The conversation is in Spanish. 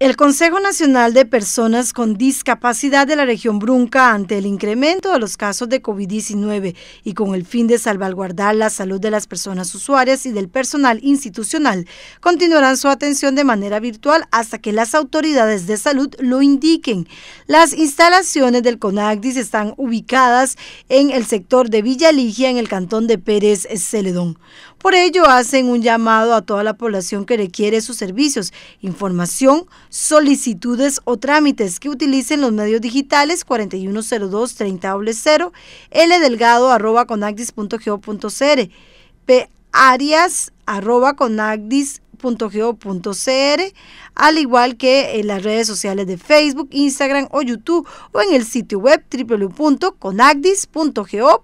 El Consejo Nacional de Personas con Discapacidad de la región Brunca, ante el incremento de los casos de COVID-19 y con el fin de salvaguardar la salud de las personas usuarias y del personal institucional, continuarán su atención de manera virtual hasta que las autoridades de salud lo indiquen. Las instalaciones del CONACDIS están ubicadas en el sector de Villa Ligia, en el cantón de Pérez Celedón. Por ello, hacen un llamado a toda la población que requiere sus servicios, información, solicitudes o trámites que utilicen los medios digitales 4102 l ldelgado arroba p arias arroba al igual que en las redes sociales de Facebook, Instagram o YouTube o en el sitio web www.conactis.geo.cr.